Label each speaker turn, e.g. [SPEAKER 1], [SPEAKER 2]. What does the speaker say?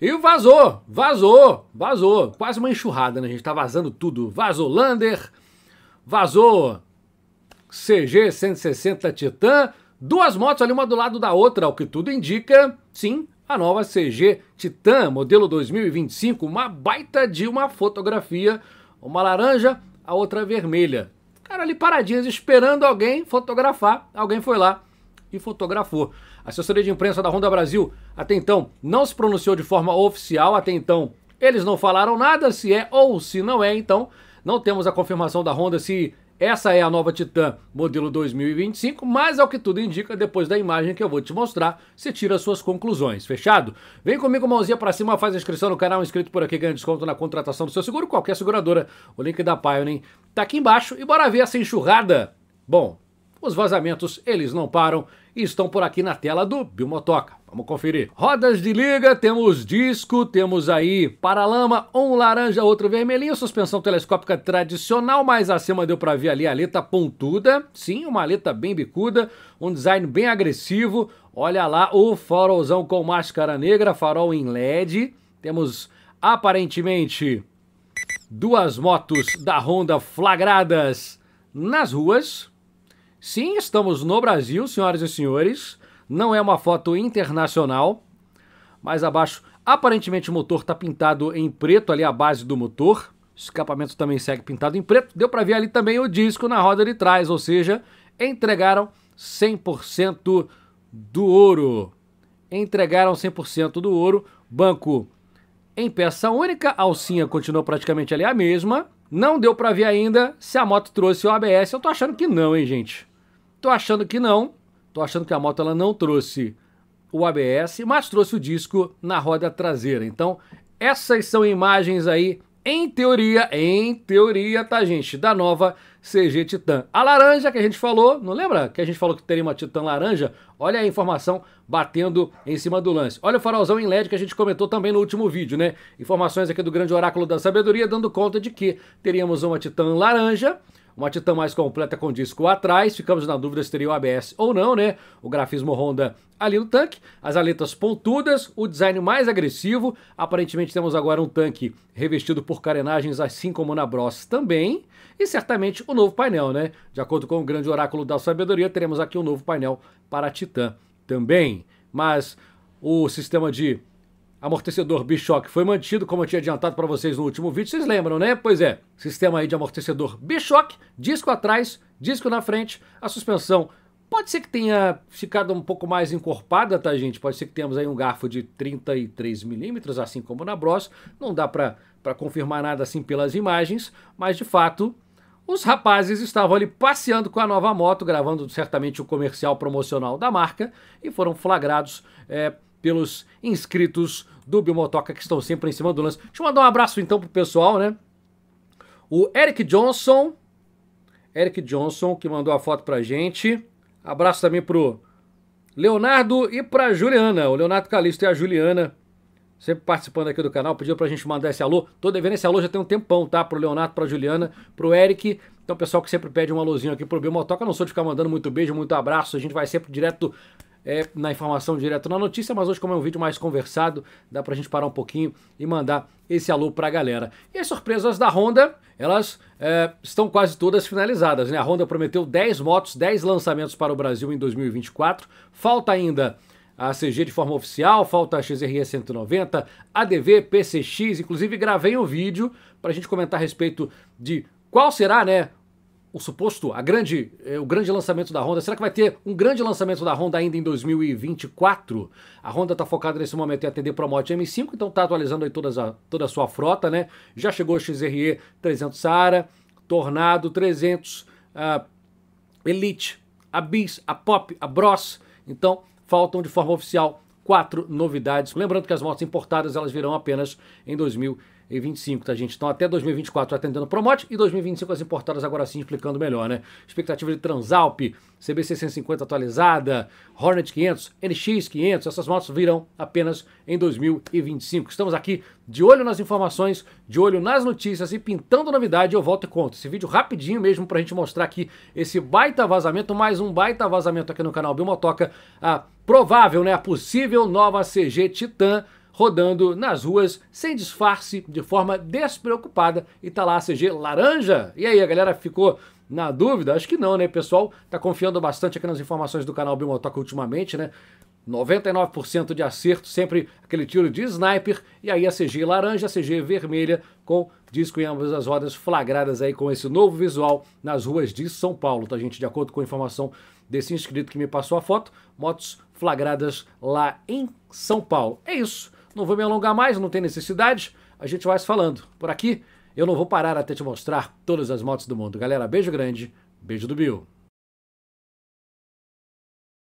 [SPEAKER 1] E vazou, vazou, vazou. Quase uma enxurrada, né? A gente tá vazando tudo. Vazou Lander, vazou CG 160 Titan. Duas motos ali, uma do lado da outra, ao que tudo indica, sim, a nova CG Titan, modelo 2025. Uma baita de uma fotografia. Uma laranja, a outra vermelha. Cara ali paradinhas, esperando alguém fotografar. Alguém foi lá e fotografou. A assessoria de imprensa da Honda Brasil até então não se pronunciou de forma oficial, até então eles não falaram nada se é ou se não é, então não temos a confirmação da Honda se essa é a nova Titan modelo 2025, mas ao que tudo indica, depois da imagem que eu vou te mostrar, você tira suas conclusões, fechado? Vem comigo, mãozinha pra cima, faz a inscrição no canal, inscrito por aqui, ganha desconto na contratação do seu seguro, qualquer seguradora. O link da Pioneer tá aqui embaixo e bora ver essa enxurrada. Bom, os vazamentos, eles não param e estão por aqui na tela do Bilmotoca. Vamos conferir. Rodas de liga, temos disco, temos aí paralama, um laranja, outro vermelhinho, suspensão telescópica tradicional, mas acima deu para ver ali a aleta pontuda, sim, uma aleta bem bicuda, um design bem agressivo. Olha lá o farolzão com máscara negra, farol em LED. Temos aparentemente duas motos da Honda flagradas nas ruas. Sim, estamos no Brasil, senhoras e senhores. Não é uma foto internacional. Mais abaixo, aparentemente o motor está pintado em preto ali a base do motor. O escapamento também segue pintado em preto. Deu para ver ali também o disco na roda de trás, ou seja, entregaram 100% do ouro. Entregaram 100% do ouro. Banco em peça única, a alcinha continuou praticamente ali a mesma. Não deu para ver ainda se a moto trouxe o ABS. Eu tô achando que não, hein, gente. Tô achando que não. Tô achando que a moto ela não trouxe o ABS, mas trouxe o disco na roda traseira. Então, essas são imagens aí, em teoria, em teoria, tá, gente? Da nova CG Titan. A laranja que a gente falou, não lembra que a gente falou que teria uma Titan laranja? Olha a informação batendo em cima do lance. Olha o farolzão em LED que a gente comentou também no último vídeo, né? Informações aqui do grande oráculo da sabedoria dando conta de que teríamos uma Titan laranja uma Titan mais completa com disco atrás, ficamos na dúvida se teria o ABS ou não, né? O grafismo Honda ali no tanque, as aletas pontudas, o design mais agressivo. Aparentemente temos agora um tanque revestido por carenagens, assim como na Bros também. E certamente o novo painel, né? De acordo com o grande oráculo da sabedoria, teremos aqui um novo painel para a Titan também. Mas o sistema de amortecedor Bishock foi mantido, como eu tinha adiantado para vocês no último vídeo, vocês lembram, né? Pois é, sistema aí de amortecedor Bishock, disco atrás, disco na frente, a suspensão pode ser que tenha ficado um pouco mais encorpada, tá gente? Pode ser que tenhamos aí um garfo de 33 milímetros, assim como na Bros, não dá para confirmar nada assim pelas imagens, mas de fato... Os rapazes estavam ali passeando com a nova moto, gravando certamente o comercial promocional da marca, e foram flagrados é, pelos inscritos do Bilmotoca que estão sempre em cima do lance. Deixa eu mandar um abraço então pro pessoal, né? O Eric Johnson, Eric Johnson que mandou a foto pra gente. Abraço também pro Leonardo e pra Juliana, o Leonardo Calisto e a Juliana sempre participando aqui do canal, pediu pra gente mandar esse alô. Tô devendo esse alô já tem um tempão, tá? Pro Leonardo, pra Juliana, pro Eric. Então, pessoal que sempre pede um alôzinho aqui pro Bilmotoca. não sou de ficar mandando muito beijo, muito abraço. A gente vai sempre direto é, na informação direto na notícia, mas hoje, como é um vídeo mais conversado, dá pra gente parar um pouquinho e mandar esse alô pra galera. E as surpresas da Honda, elas é, estão quase todas finalizadas, né? A Honda prometeu 10 motos, 10 lançamentos para o Brasil em 2024. Falta ainda a CG de forma oficial, falta a XRE 190, ADV, PCX, inclusive gravei um vídeo para a gente comentar a respeito de qual será, né, o suposto, a grande, eh, o grande lançamento da Honda. Será que vai ter um grande lançamento da Honda ainda em 2024? A Honda está focada nesse momento em atender Promote M5, então está atualizando aí todas a, toda a sua frota, né? Já chegou o XRE 300 Sara, Tornado 300, a Elite, a Bis, a Pop, a Bros. Então faltam de forma oficial quatro novidades. Lembrando que as motos importadas elas virão apenas em 2024 e 25, tá, gente? Então, até 2024 atendendo tá Promote e 2025 as importadas agora sim explicando melhor, né? Expectativa de Transalp, CB650 atualizada, Hornet 500, NX 500, essas motos virão apenas em 2025. Estamos aqui de olho nas informações, de olho nas notícias e pintando novidade, eu volto e conto. Esse vídeo rapidinho mesmo pra gente mostrar aqui esse baita vazamento, mais um baita vazamento aqui no canal Bilmotoca, a provável, né, a possível nova CG Titan rodando nas ruas sem disfarce, de forma despreocupada, e tá lá a CG laranja. E aí, a galera ficou na dúvida? Acho que não, né? pessoal tá confiando bastante aqui nas informações do canal Bimotoca ultimamente, né? 99% de acerto, sempre aquele tiro de sniper, e aí a CG laranja, a CG vermelha, com disco em ambas as rodas flagradas aí com esse novo visual nas ruas de São Paulo, tá gente? De acordo com a informação desse inscrito que me passou a foto, motos flagradas lá em São Paulo. É isso. Não vou me alongar mais, não tem necessidade. A gente vai se falando. Por aqui, eu não vou parar até te mostrar todas as motos do mundo. Galera, beijo grande, beijo do Bill.